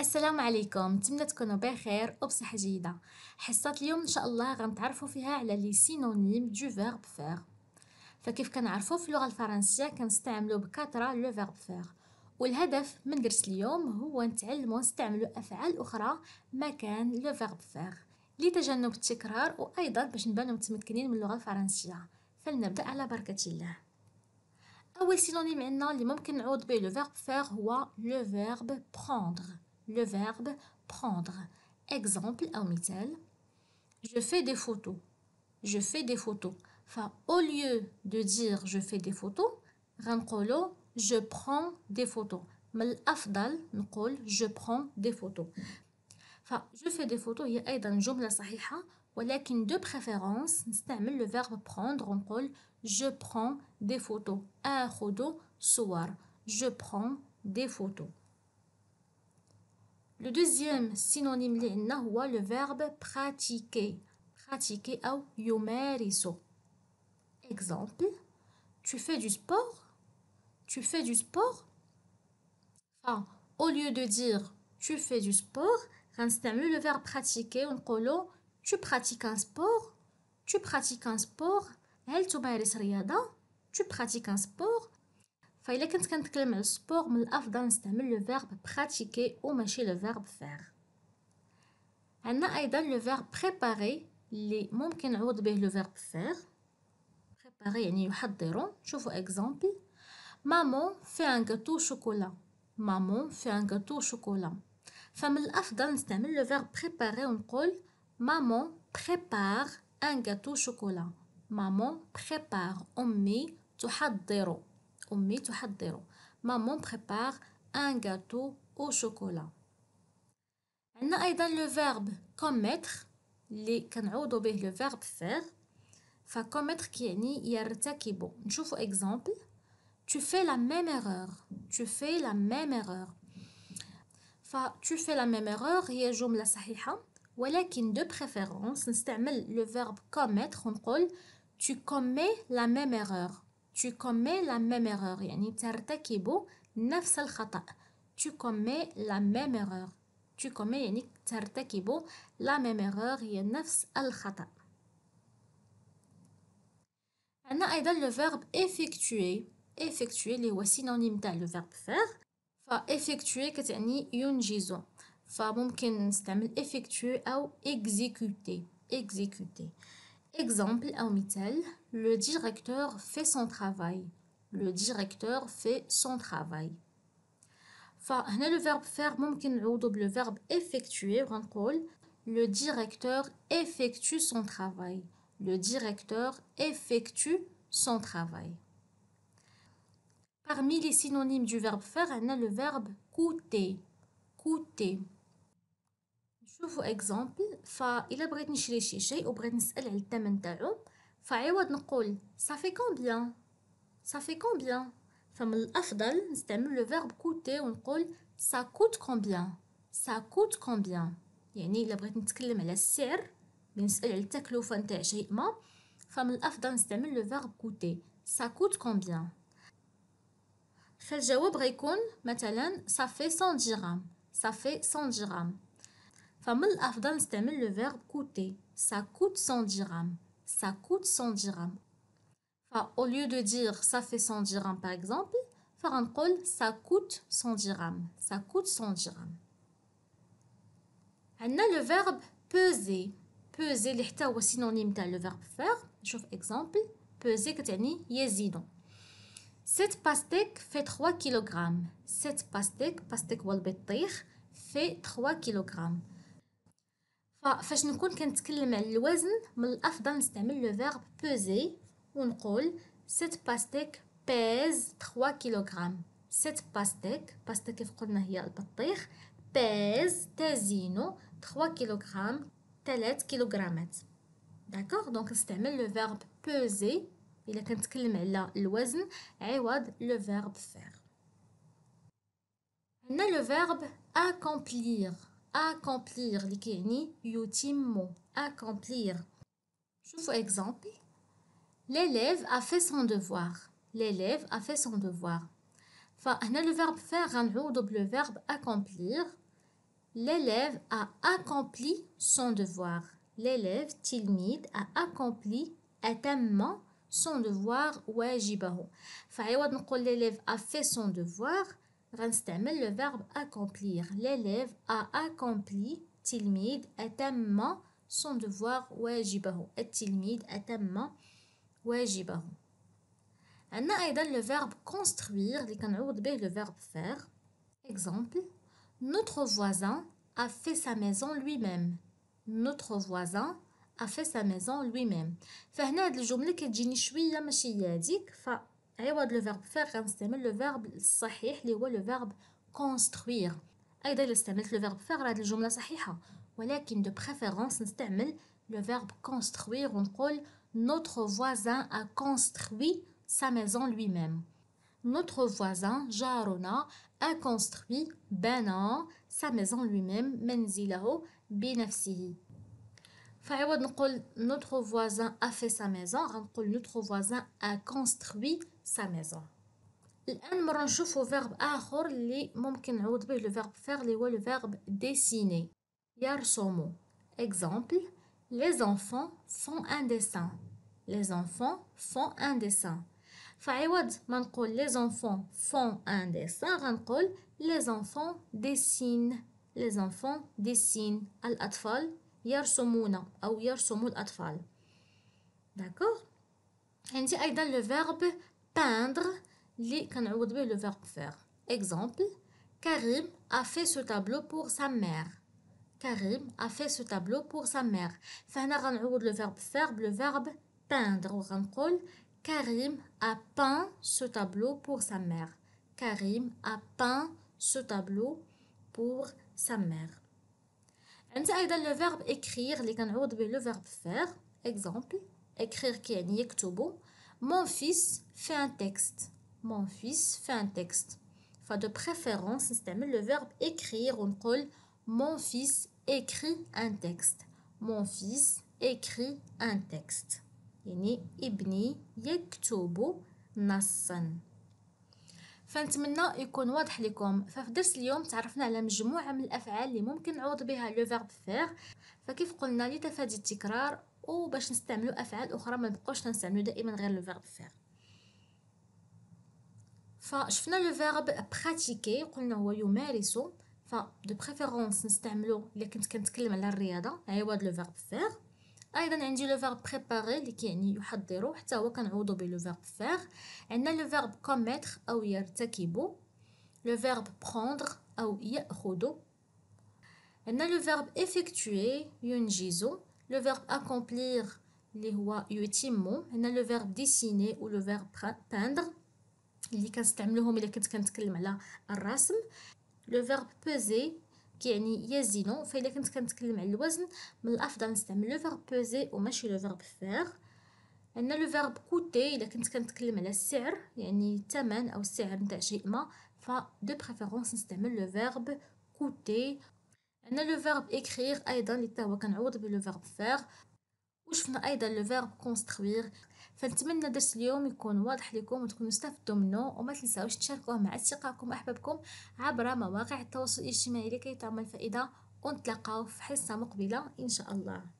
السلام عليكم نتمنى تكونوا بخير وبصحة جيدة حصة اليوم إن شاء الله غنتعرفوا فيها على لي سينونيم دو فيرب فير فكيف كنعرفوا في اللغة الفرنسية كنستعملوا بكثرة لو فيرب فير والهدف من درس اليوم هو نتعلموا نستعملوا أفعال أخرى مكان لو فيرب فير لتجنب التكرار وأيضا باش نبانو متمكنين من اللغة الفرنسية فلنبدأ على بركة الله أول سينونيم عندنا اللي ممكن نعوض به لو فيرب فير هو لو فيرب prendre le verbe prendre. Exemple, je fais des photos. Je fais des photos. Enfin, au lieu de dire je fais des photos, je prends des photos. je prends des photos. Enfin, je fais des photos, il y a une jumla sahiha, ولكن de préférence, نستعمل le verbe prendre, on je prends des photos. Je prends des photos. Le deuxième synonyme le verbe pratiquer. Pratiquer au yomeriso. Exemple, tu fais du sport Tu fais du sport Enfin, au lieu de dire tu fais du sport, le verbe pratiquer colo tu pratiques un sport Tu pratiques un sport Tu pratiques un sport Faites attention quand vous utilisez le verbe pratiquer ou le verbe faire. Anna a le verbe préparer. Les mamans qui ne doivent le verbe faire préparer un gâteau. Je vous ai exemple. Maman fait un gâteau chocolat. Maman fait un gâteau chocolat. Faites attention quand vous le verbe préparer en col. Maman prépare un gâteau chocolat. Maman prépare en mai un gâteau. On met tout Maman prépare un gâteau au chocolat. On a aidé le verbe commettre. Les canaux doivent le verbe faire. Fa commettre qui est ni hier bon. Je vous exemple. Tu fais la même erreur. Tu fais la même erreur. Fa tu fais la même erreur. Rien ne change la situation. Ouais lesquins de préférence. Installe le verbe commettre en col. Tu commets la même erreur tu commets la même erreur al tu commets la même erreur tu commets la même erreur هي le verbe effectuer effectuer synonyme le verbe faire ni Fa mumkin effectuer ou exécuter exécuter Exemple le directeur fait son travail. Le directeur fait son travail. فهنا le verbe faire ممكن نعوضو le verbe effectuer le directeur effectue son travail. Le directeur effectue son travail. Parmi les synonymes du verbe faire, on a le verbe coûter. Coûter. شوفوا اكزامبل فإلا بغيت نشري شي شيء وبغيت نسأل على الثمن تاعو فعوض نقول صافي كومبيان صافي كومبيان فمن الأفضل نستعمل لو فيرب كوتي ونقول سا كوت كومبيان سا كوت كومبيان يعني إلا بغيت نتكلم على السعر بنسأل على التكلفة نتاع شيء ما فمن الأفضل نستعمل لو فيرب كوتي سا كوت كومبيان فالجواب غيكون مثلا صافي 100 درهم صافي 100 درهم فمن afdal نستعمل le verbe « coûter ça coûte 100 dirhams ça coûte 100 dirhams au lieu de dire ça fait 100 dirhams par exemple dit « ça coûte 100 dirhams ça coûte 100 dirhams On a le verbe peser peser اللي حتى synonyme تاع le verbe faire نشوف exemple peser un يزيدون Cette pastèque fait 3 kg. Cette pastèque, pastèque fait 3 kg. فاش نكون كنتكلم على الوزن من الافضل نستعمل لو فيرب بيزي ونقول سيت باستيك بيز 3 كيلوغرام سيت باستيك باستيك كيف قلنا هي البطيخ بيز تازينو 3 كيلوغرام 3 كيلوغرامات داكوغ دونك نستعمل لو فيرب بيزي الا كنتكلم على الوزن عوض لو فيرب فير عندنا لو فيرب accomplir accomplir accomplir exemple l'élève a fait son devoir l'élève a fait son devoir Un le verbe faire un le verbe accomplir l'élève a accompli son devoir l'élève Tilmid a accompli son devoir واجبه fa que l'élève a fait son devoir le le verbe « accomplir l'élève a accompli et tellement son devoir واجبه التلميذ أتم واجبه عندنا أيضا le verbe « construire اللي كنعوض le verbe faire exemple notre voisin a fait sa maison lui-même notre voisin a fait sa maison lui-même il le verbe faire, nous avons le verbe construire. Nous avons le verbe construire. Nous avons le verbe construire. Nous avons le verbe construire. Nous avons le verbe construire. Nous avons Notre voisin a construit sa maison lui-même. Notre voisin, Jarona, a construit sa maison lui-même. Nous avons فعوض notre voisin a fait sa maison notre voisin a construit sa maison الان مرة نشوفو verbe اخر اللي ممكن به le verbe faire اللي le verbe dessiner يرسمو exemple les enfants font un dessin les enfants font un dessin فعوض ما les enfants font un dessin les enfants dessinent les enfants dessinent الأطفال D'accord On يرسم الأطفال le verbe le verbe peindre on a le verbe verbe faire exemple Karim a fait ce tableau pour sa mère Karim a fait ce tableau pour sa mère on غنعوض le verbe faire le verbe peindre Karim a peint ce tableau pour sa mère Karim a peint ce tableau pour sa mère ainsi, avec le verbe écrire, les canadiens ont le verbe faire. Exemple, écrire qu'Yeni Yektobo, mon fils fait un texte. Mon fils fait un texte. Faite de préférence, c'est même le verbe écrire. On colle, mon fils écrit un texte. Mon fils écrit un texte. Yeni ibni Yektobo Nassan. فنتمنى يكون واضح لكم ففي درس اليوم تعرفنا على مجموعة من الأفعال اللي ممكن نعوض بها لو فيرب فيغ فكيف قلنا لتفادي التكرار وباش نستعملوا أفعال أخرى ما نبقوش نستعملوا دائما غير لو فيرب فيغ فشفنا لو فيرب براتيكي قلنا هو يمارس ف دو بريفيرونس نستعملو الا كنت كنتكلم على الرياضه عوض لو فيرب فيغ ايضا عندي لو فيرب بريباري اللي كيعني يحضر حتى هو كنعوضو به لو فيرب فيغ عندنا لو فيرب كوميتر او يرتكب لو فيرب بروندر او ياخذ عندنا لو فيرب افيكتوي ينجز لو فيرب accomplir اللي هو يتم هنا لو فيرب ديسيني او لو فيرب بيندر اللي كنستعملوهم الا كنت كنتكلم على الرسم لو فيرب peser كيعني يزينو فإلا كنت كنتكلم على الوزن من الأفضل نستعمل لو فيرب بوزي وماشي لو فيرب فيغ عندنا لو فيرب كوتي إلا كنت كنتكلم على السعر يعني الثمن أو السعر نتاع شيء ما ف دو بريفيرونس نستعمل لو فيرب كوتي عندنا لو فيرب اكريغ أيضا اللي هو كنعوض بلو فيرب فيغ وشفنا ايضا لو فيرب كونستروير فنتمنى درس اليوم يكون واضح لكم وتكونوا استفدتوا منه وما تنساوش تشاركوه مع اصدقائكم احبابكم عبر مواقع التواصل الاجتماعي لكي تعمل فائده ونتلاقاو في حصه مقبله ان شاء الله